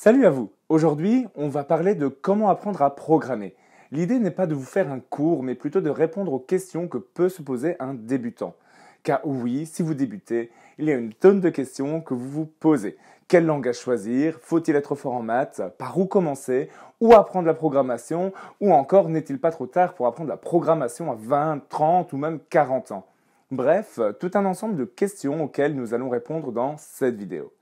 Salut à vous Aujourd'hui, on va parler de comment apprendre à programmer. L'idée n'est pas de vous faire un cours, mais plutôt de répondre aux questions que peut se poser un débutant. Car oui, si vous débutez, il y a une tonne de questions que vous vous posez. Quel langage choisir Faut-il être fort en maths Par où commencer Où apprendre la programmation Ou encore, n'est-il pas trop tard pour apprendre la programmation à 20, 30 ou même 40 ans Bref, tout un ensemble de questions auxquelles nous allons répondre dans cette vidéo.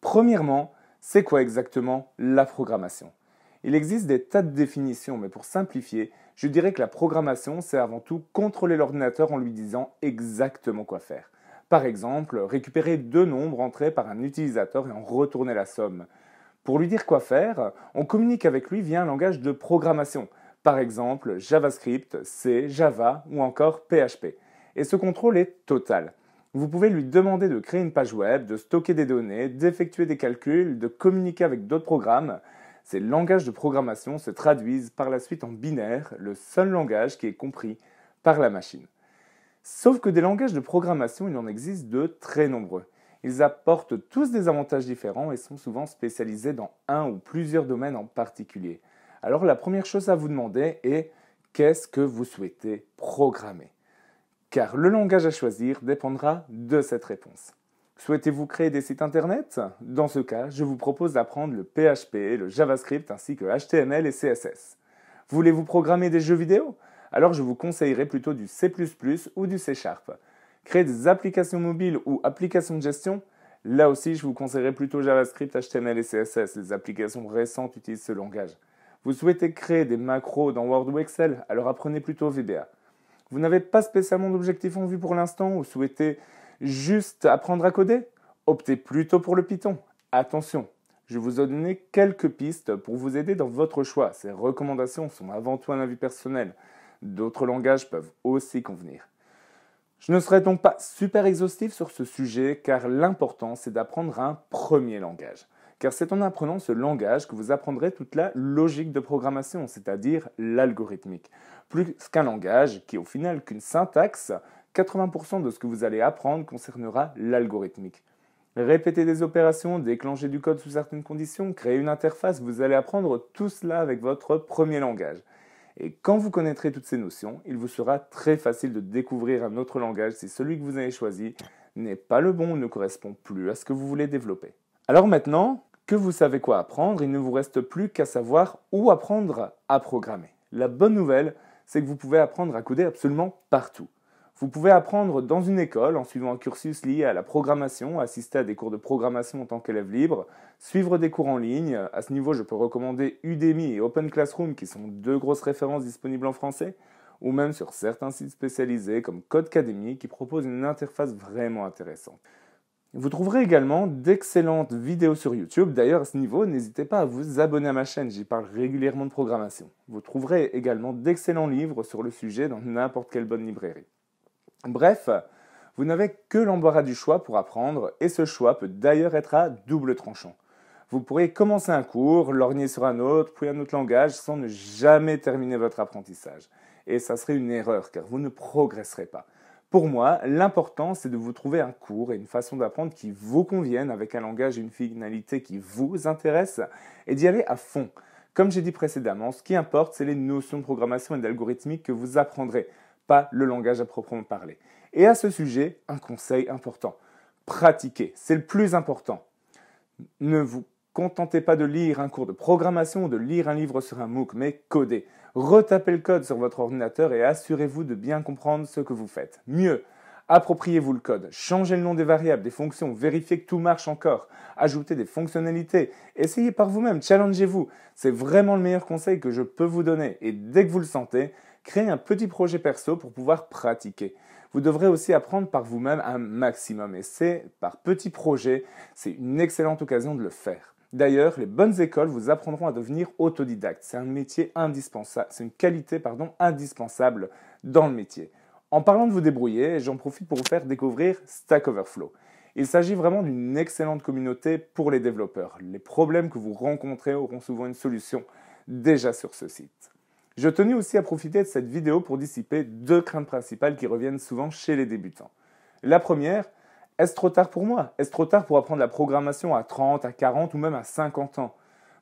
Premièrement, c'est quoi exactement la programmation Il existe des tas de définitions, mais pour simplifier, je dirais que la programmation, c'est avant tout contrôler l'ordinateur en lui disant exactement quoi faire. Par exemple, récupérer deux nombres entrés par un utilisateur et en retourner la somme. Pour lui dire quoi faire, on communique avec lui via un langage de programmation, par exemple JavaScript, C, Java ou encore PHP. Et ce contrôle est total. Vous pouvez lui demander de créer une page web, de stocker des données, d'effectuer des calculs, de communiquer avec d'autres programmes. Ces langages de programmation se traduisent par la suite en binaire, le seul langage qui est compris par la machine. Sauf que des langages de programmation, il en existe de très nombreux. Ils apportent tous des avantages différents et sont souvent spécialisés dans un ou plusieurs domaines en particulier. Alors la première chose à vous demander est qu'est-ce que vous souhaitez programmer car le langage à choisir dépendra de cette réponse. Souhaitez-vous créer des sites internet Dans ce cas, je vous propose d'apprendre le PHP, le JavaScript ainsi que HTML et CSS. Voulez-vous programmer des jeux vidéo Alors je vous conseillerais plutôt du C++ ou du C Sharp. Créer des applications mobiles ou applications de gestion Là aussi, je vous conseillerais plutôt JavaScript, HTML et CSS. Les applications récentes utilisent ce langage. Vous souhaitez créer des macros dans Word ou Excel Alors apprenez plutôt VBA. Vous n'avez pas spécialement d'objectif en vue pour l'instant ou souhaitez juste apprendre à coder Optez plutôt pour le Python. Attention, je vous ai donné quelques pistes pour vous aider dans votre choix. Ces recommandations sont avant tout un avis personnel. D'autres langages peuvent aussi convenir. Je ne serai donc pas super exhaustif sur ce sujet car l'important c'est d'apprendre un premier langage car c'est en apprenant ce langage que vous apprendrez toute la logique de programmation, c'est-à-dire l'algorithmique. Plus qu'un langage, qui est au final qu'une syntaxe, 80% de ce que vous allez apprendre concernera l'algorithmique. Répéter des opérations, déclencher du code sous certaines conditions, créer une interface, vous allez apprendre tout cela avec votre premier langage. Et quand vous connaîtrez toutes ces notions, il vous sera très facile de découvrir un autre langage si celui que vous avez choisi n'est pas le bon ou ne correspond plus à ce que vous voulez développer. Alors maintenant, que vous savez quoi apprendre, il ne vous reste plus qu'à savoir où apprendre à programmer. La bonne nouvelle, c'est que vous pouvez apprendre à couder absolument partout. Vous pouvez apprendre dans une école en suivant un cursus lié à la programmation, assister à des cours de programmation en tant qu'élève libre, suivre des cours en ligne. À ce niveau, je peux recommander Udemy et Open Classroom qui sont deux grosses références disponibles en français, ou même sur certains sites spécialisés comme Codecademy qui proposent une interface vraiment intéressante. Vous trouverez également d'excellentes vidéos sur YouTube. D'ailleurs, à ce niveau, n'hésitez pas à vous abonner à ma chaîne, j'y parle régulièrement de programmation. Vous trouverez également d'excellents livres sur le sujet dans n'importe quelle bonne librairie. Bref, vous n'avez que l'embarras du choix pour apprendre, et ce choix peut d'ailleurs être à double tranchant. Vous pourrez commencer un cours, lorgner sur un autre, puis un autre langage, sans ne jamais terminer votre apprentissage. Et ça serait une erreur, car vous ne progresserez pas. Pour moi, l'important, c'est de vous trouver un cours et une façon d'apprendre qui vous convienne, avec un langage et une finalité qui vous intéressent, et d'y aller à fond. Comme j'ai dit précédemment, ce qui importe, c'est les notions de programmation et d'algorithmique que vous apprendrez, pas le langage à proprement parler. Et à ce sujet, un conseil important. Pratiquez, c'est le plus important. Ne vous contentez pas de lire un cours de programmation ou de lire un livre sur un MOOC, mais codez. Retapez le code sur votre ordinateur et assurez-vous de bien comprendre ce que vous faites. Mieux, appropriez-vous le code, changez le nom des variables, des fonctions, vérifiez que tout marche encore, ajoutez des fonctionnalités, essayez par vous-même, challengez-vous. C'est vraiment le meilleur conseil que je peux vous donner et dès que vous le sentez, créez un petit projet perso pour pouvoir pratiquer. Vous devrez aussi apprendre par vous-même un maximum et c'est par petits projet, c'est une excellente occasion de le faire. D'ailleurs, les bonnes écoles vous apprendront à devenir autodidacte. C'est un métier indispensable, c'est une qualité indispensable dans le métier. En parlant de vous débrouiller, j'en profite pour vous faire découvrir Stack Overflow. Il s'agit vraiment d'une excellente communauté pour les développeurs. Les problèmes que vous rencontrez auront souvent une solution déjà sur ce site. Je tenais aussi à profiter de cette vidéo pour dissiper deux craintes principales qui reviennent souvent chez les débutants. La première, est-ce trop tard pour moi Est-ce trop tard pour apprendre la programmation à 30, à 40 ou même à 50 ans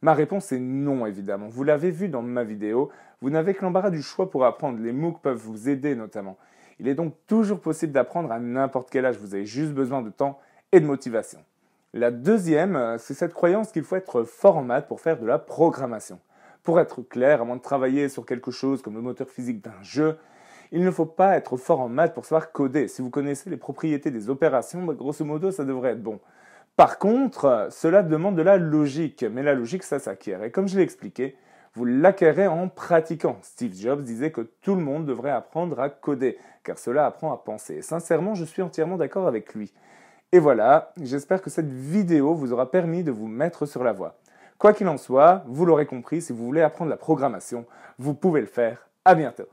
Ma réponse est non, évidemment. Vous l'avez vu dans ma vidéo, vous n'avez que l'embarras du choix pour apprendre. Les MOOC peuvent vous aider notamment. Il est donc toujours possible d'apprendre à n'importe quel âge. Vous avez juste besoin de temps et de motivation. La deuxième, euh, c'est cette croyance qu'il faut être format pour faire de la programmation. Pour être clair, avant de travailler sur quelque chose comme le moteur physique d'un jeu, il ne faut pas être fort en maths pour savoir coder. Si vous connaissez les propriétés des opérations, bah, grosso modo, ça devrait être bon. Par contre, euh, cela demande de la logique, mais la logique, ça s'acquiert. Et comme je l'ai expliqué, vous l'acquérez en pratiquant. Steve Jobs disait que tout le monde devrait apprendre à coder, car cela apprend à penser. Et sincèrement, je suis entièrement d'accord avec lui. Et voilà, j'espère que cette vidéo vous aura permis de vous mettre sur la voie. Quoi qu'il en soit, vous l'aurez compris, si vous voulez apprendre la programmation, vous pouvez le faire. À bientôt